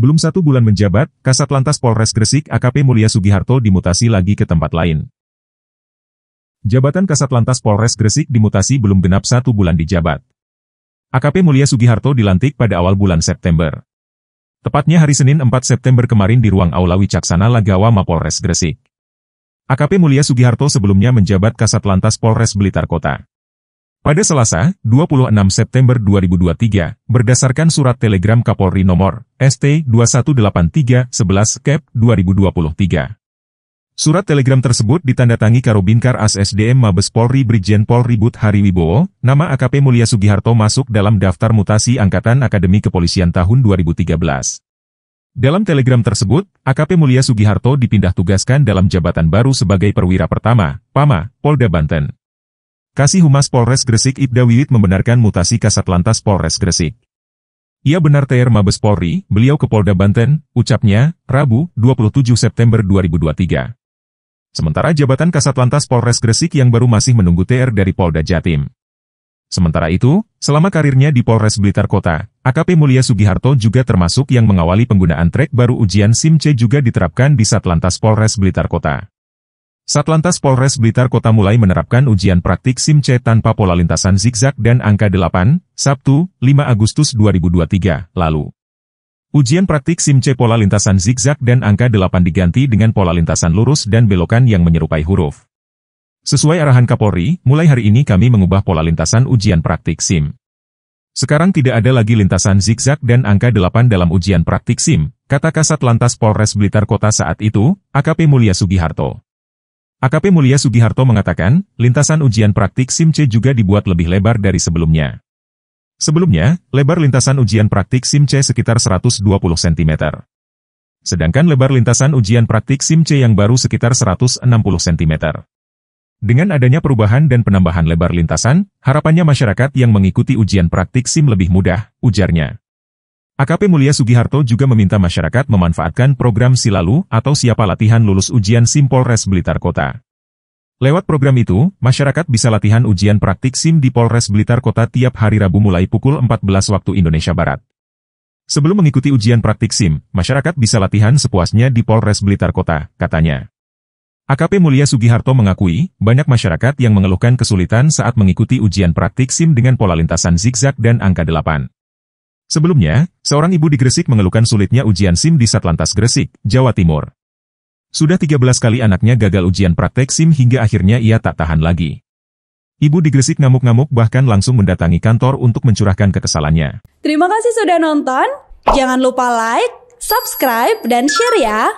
Belum satu bulan menjabat, Kasat Lantas Polres Gresik AKP Mulia Sugiharto dimutasi lagi ke tempat lain. Jabatan Kasat Lantas Polres Gresik dimutasi belum genap satu bulan dijabat. AKP Mulia Sugiharto dilantik pada awal bulan September. Tepatnya hari Senin 4 September kemarin di ruang Aula Wicaksana Lagawa Mapolres Gresik. AKP Mulia Sugiharto sebelumnya menjabat Kasat Lantas Polres Blitar Kota. Pada Selasa, 26 September 2023, berdasarkan surat telegram Kapolri nomor st 11 KEP 2023. Surat telegram tersebut ditandatangi Karubinkar AS SDM Mabes Polri Brigjen Polri Ribut Hari Wibowo, nama AKP Mulia Sugiharto masuk dalam daftar mutasi Angkatan Akademi Kepolisian tahun 2013. Dalam telegram tersebut, AKP Mulia Sugiharto dipindah tugaskan dalam jabatan baru sebagai perwira pertama, PAMA, Polda Banten. Kasih Humas Polres Gresik Ibda Wiwit membenarkan mutasi Kasat Lantas Polres Gresik. Ia benar TR Mabes Polri, beliau ke Polda Banten, ucapnya, Rabu, 27 September 2023. Sementara jabatan Kasat Lantas Polres Gresik yang baru masih menunggu TR dari Polda Jatim. Sementara itu, selama karirnya di Polres Blitar Kota, AKP Mulia Sugiharto juga termasuk yang mengawali penggunaan trek baru ujian SIM C juga diterapkan di Satlantas Polres Blitar Kota. Satlantas Polres Blitar Kota mulai menerapkan ujian praktik SIM C tanpa pola lintasan zigzag dan angka 8, Sabtu, 5 Agustus 2023, lalu. Ujian praktik SIM C pola lintasan zigzag dan angka 8 diganti dengan pola lintasan lurus dan belokan yang menyerupai huruf. Sesuai arahan Kapolri, mulai hari ini kami mengubah pola lintasan ujian praktik SIM. Sekarang tidak ada lagi lintasan zigzag dan angka 8 dalam ujian praktik SIM, kata Kasat Lantas Polres Blitar Kota saat itu, AKP Mulia Sugiharto. AKP Mulia Sugiharto mengatakan, lintasan ujian praktik SIM C juga dibuat lebih lebar dari sebelumnya. Sebelumnya, lebar lintasan ujian praktik SIM C sekitar 120 cm. Sedangkan lebar lintasan ujian praktik SIM C yang baru sekitar 160 cm. Dengan adanya perubahan dan penambahan lebar lintasan, harapannya masyarakat yang mengikuti ujian praktik SIM lebih mudah, ujarnya. AKP Mulia Sugiharto juga meminta masyarakat memanfaatkan program Silalu atau Siapa Latihan Lulus Ujian Simpolres Blitar Kota. Lewat program itu, masyarakat bisa latihan ujian praktik SIM di Polres Blitar Kota tiap hari Rabu mulai pukul 14 waktu Indonesia Barat. Sebelum mengikuti ujian praktik SIM, masyarakat bisa latihan sepuasnya di Polres Blitar Kota, katanya. AKP Mulia Sugiharto mengakui, banyak masyarakat yang mengeluhkan kesulitan saat mengikuti ujian praktik SIM dengan pola lintasan zigzag dan angka 8. Sebelumnya, seorang ibu di Gresik mengeluhkan sulitnya ujian SIM di Satlantas Gresik, Jawa Timur. Sudah 13 kali anaknya gagal ujian praktek SIM hingga akhirnya ia tak tahan lagi. Ibu di Gresik ngamuk-ngamuk bahkan langsung mendatangi kantor untuk mencurahkan kekesalannya. Terima kasih sudah nonton. Jangan lupa like, subscribe, dan share ya.